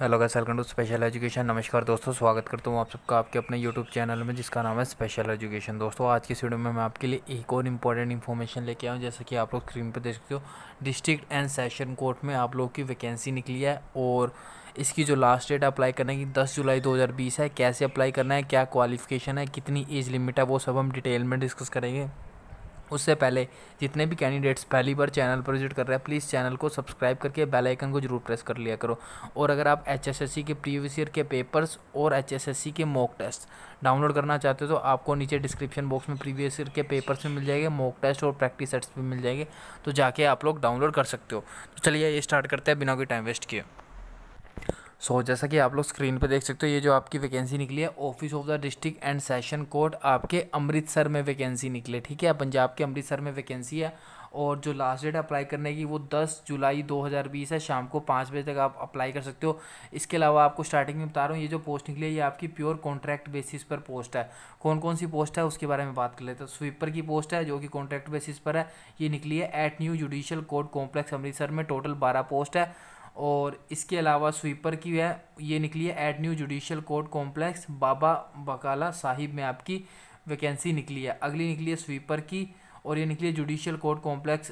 hello guys welcome to special education नमस्कार दोस्तों स्वागत करता हूँ आप सबका आपके अपने यूट्यूब चैनल में जिसका नाम है स्पेशल एजुकेशन दोस्तों आज की वीडियो में मैं आपके लिए एक और इम्पॉर्टेंट इन्फॉर्मेशन लेके आऊँ जैसे कि आप लोग स्क्रीन पर देख सकते हो डिस्ट्रिक्ट एंड सेशन कोर्ट में आप लोग की वैकेंसी निकली है और इसकी जो लास्ट डेट अप्लाई करने की दस जुलाई बीस है कैसे अप्लाई करना है क्या क्वालिफिकेशन है कितनी एज लिमिट है वो सब हम डिटेल में डिस्कस करेंगे उससे पहले जितने भी कैंडिडेट्स पहली बार चैनल पर विजिट कर रहे हैं प्लीज़ चैनल को सब्सक्राइब करके बेल आइकन को जरूर प्रेस कर लिया करो और अगर आप एचएसएससी के प्रीवियस ईयर के पेपर्स और एचएसएससी के मॉक टेस्ट डाउनलोड करना चाहते हो तो आपको नीचे डिस्क्रिप्शन बॉक्स में प्रीवियस ईयर के पेपर्स भी मिल जाएंगे मॉक टेस्ट और प्रैक्टिस सेट्स भी मिल जाएंगे तो जाके आप लोग डाउनलोड कर सकते हो तो चलिए ये स्टार्ट करते हैं बिना कोई टाइम वेस्ट किए सो so, जैसा कि आप लोग स्क्रीन पर देख सकते हो ये जो आपकी वैकेंसी निकली है office of the district and session court आपके अमृतसर में वैकेंसी निकले ठीक है पंजाब के अमृतसर में वैकेंसी है और जो लास्ट डेट अप्लाई करने की वो 10 जुलाई 2020 है शाम को पाँच बजे तक आप अप्लाई कर सकते हो इसके अलावा आपको स्टार्टिंग में बता रहा हूँ ये जो पोस्ट निकली है ये आपकी प्योर कॉन्ट्रैक्ट बेसिस पर पोस्ट है कौन कौन सी पोस्ट है उसके बारे में बात कर लेते हैं स्वीपर की पोस्ट है जो कि कॉन्ट्रैक्ट बेसिस पर है ये निकली है at new judicial court complex Amritsar में टोटल बारह पोस्ट है और इसके अलावा स्वीपर की है ये निकली है at new judicial court complex Baba Bakala Sahib में आपकी वैकेंसी निकली है अगली निकली है स्वीपर की और ये निकली जुडिशियल कोर्ट कॉम्प्लेक्स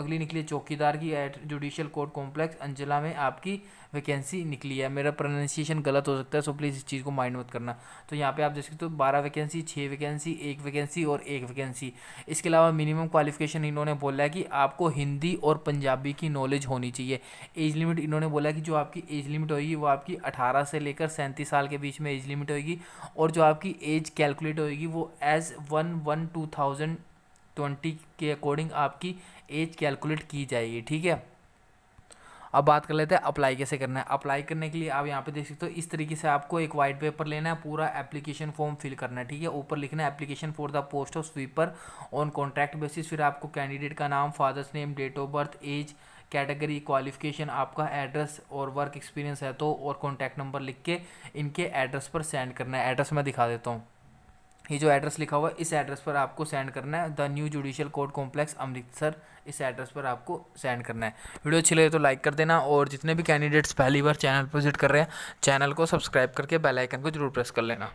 अगली निकली चौकीदार की एट जुडिशियल कोर्ट कॉम्प्लेक्स अंजला में आपकी वैकेंसी निकली है मेरा प्रोनाउंसिएशन गलत हो सकता है सो प्लीज़ इस चीज़ को माइंड मत करना तो यहाँ पे आप देख सकते हो बारह वैकेंसी छः वैकेंसी एक वैकेंसी और एक वैकेंसी इसके अलावा मिनिमम क्वालिफिकेशन इन्होंने बोला है कि आपको हिंदी और पंजाबी की नॉलेज होनी चाहिए एज लिमिट इन्होंने बोला कि जो आपकी एज लिमिट होगी वो आपकी अठारह से लेकर सैंतीस साल के बीच में एज लिमिट होगी और जो आपकी एज कैलकुलेट होगी वो age one one two thousand twenty के अकॉर्डिंग आपकी एज कैलकुलेट की जाएगी ठीक है अब बात कर लेते हैं अप्लाई कैसे करना है अप्लाई करने के लिए आप यहाँ पे देख सकते हो इस तरीके से आपको एक वाइट पेपर लेना है पूरा एप्लीकेशन फॉर्म फिल करना है ठीक है ऊपर लिखना है application for the post of sweeper on contract basis फिर आपको कैंडिडेट का नाम father's name date of birth age category qualification आपका एड्रेस और वर्क एक्सपीरियंस है तो और कॉन्टैक्ट नंबर लिख के इनके एड्रेस पर सेंड करना है एड्रेस मैं दिखा देता हूँ ये जो एड्रेस लिखा हुआ है इस एड्रेस पर आपको सेंड करना है the new judicial court complex Amritsar इस एड्रेस पर आपको सेंड करना है वीडियो अच्छी लगे तो लाइक कर देना और जितने भी कैंडिडेट्स पहली बार चैनल पर विजिट कर रहे हैं चैनल को सब्सक्राइब करके बेल आइकन को जरूर प्रेस कर लेना